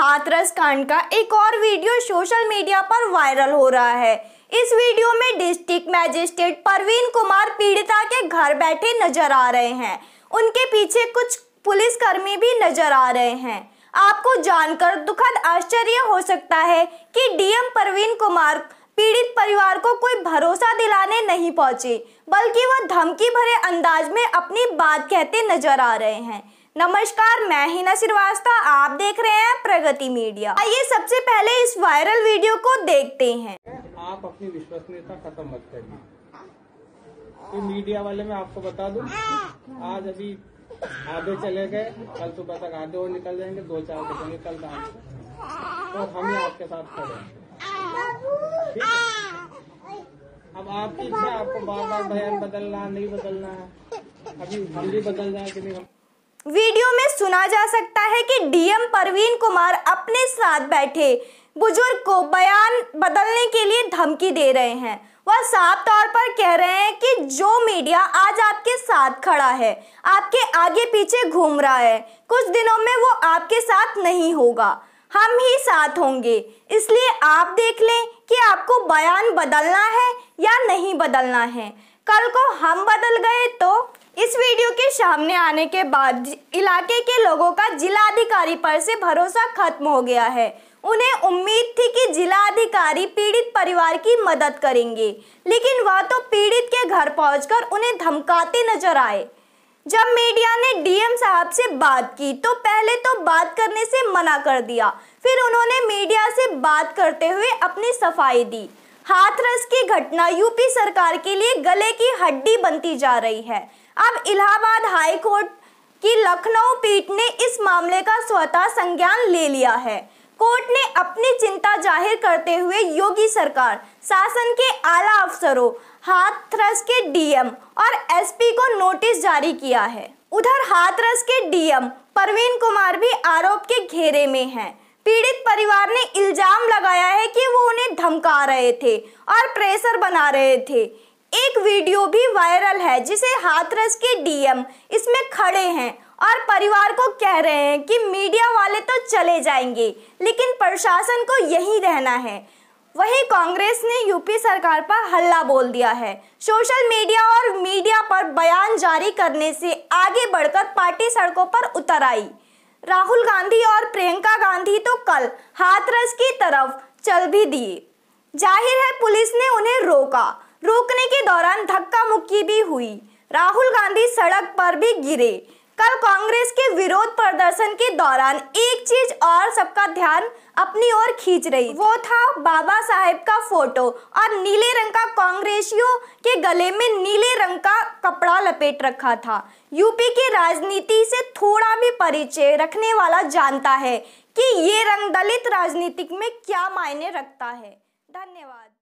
हाथरस कांड का एक और वीडियो सोशल मीडिया पर वायरल हो रहा है इस वीडियो में डिस्ट्रिक्ट मैजिस्ट्रेट परवीन कुमार पीड़िता के घर बैठे नजर आ रहे हैं उनके पीछे कुछ पुलिसकर्मी भी नजर आ रहे हैं आपको जानकर दुखद आश्चर्य हो सकता है कि डीएम परवीन कुमार पीड़ित परिवार को कोई भरोसा दिलाने नहीं पहुंचे बल्कि वह धमकी भरे अंदाज में अपनी बात कहते नजर आ रहे हैं नमस्कार मैं हिना श्रीवास्तव आप देख रहे हैं प्रगति मीडिया आइए सबसे पहले इस वायरल वीडियो को देखते हैं आप अपनी विश्वसनीयता खत्म मत करिए तो मीडिया वाले मैं आपको बता दूं आज अभी आधे चले गए कल सुबह तक आधे और निकल जाएंगे दो चार बजे कल काम तो हम ही आपके साथ खड़े अब आपकी इच्छा आपको बार बार बयान बदलना नहीं बदलना है अभी हम भी बदल जाए कि नहीं वीडियो में सुना जा सकता है कि डीएम परवीन कुमार अपने साथ बैठे बुजुर्ग को बयान बदलने के लिए धमकी दे रहे हैं वह साफ तौर पर कह रहे हैं कि जो मीडिया आज आपके साथ खड़ा है आपके आगे पीछे घूम रहा है कुछ दिनों में वो आपके साथ नहीं होगा हम ही साथ होंगे इसलिए आप देख लें कि आपको बयान बदलना है या नहीं बदलना है कल को हम बदल गए तो इस वीडियो के सामने आने के बाद इलाके के लोगों का अधिकारी पर से भरोसा खत्म हो गया है उन्हें उम्मीद थी कि अधिकारी पीड़ित परिवार की मदद करेंगे लेकिन वह तो पीड़ित के घर पहुंचकर उन्हें धमकाते नजर आए जब मीडिया ने डीएम साहब से बात की तो पहले तो बात करने से मना कर दिया फिर उन्होंने मीडिया से बात करते हुए अपनी सफाई दी हाथरस की घटना यूपी सरकार के लिए गले की हड्डी बनती जा रही है अब इलाहाबाद हाई कोर्ट की लखनऊ पीठ ने इस मामले का स्वतः संज्ञान ले लिया है कोर्ट ने अपनी चिंता जाहिर करते हुए योगी सरकार शासन के आला अफसरों हाथरस के डीएम और एसपी को नोटिस जारी किया है उधर हाथरस के डीएम परवीन कुमार भी आरोप के घेरे में हैं। पीड़ित परिवार ने इल्जाम लगाया है कि वो उन्हें धमका रहे थे और प्रेशर बना रहे थे एक वीडियो भी वायरल है जिसे हाथरस के डीएम इसमें खड़े हैं और परिवार को कह रहे हैं कि मीडिया वाले तो चले जाएंगे लेकिन प्रशासन को यही रहना है वहीं कांग्रेस ने यूपी सरकार पर हल्ला बोल दिया है सोशल मीडिया और मीडिया पर बयान जारी करने से आगे बढ़कर पार्टी सड़कों पर उतर आई राहुल गांधी और प्रियंका गांधी तो कल हाथरस की तरफ चल भी दिए जाहिर है पुलिस ने उन्हें रोका रोकने के दौरान धक्का मुक्की भी हुई राहुल गांधी सड़क पर भी गिरे कल कांग्रेस के विरोध प्रदर्शन के दौरान एक चीज और सबका ध्यान अपनी ओर खींच रही वो था बाबा साहेब का फोटो और नीले रंग का कांग्रेसियों के गले में नीले रंग का कपड़ा लपेट रखा था यूपी की राजनीति से थोड़ा भी परिचय रखने वाला जानता है कि ये रंग दलित राजनीतिक में क्या मायने रखता है धन्यवाद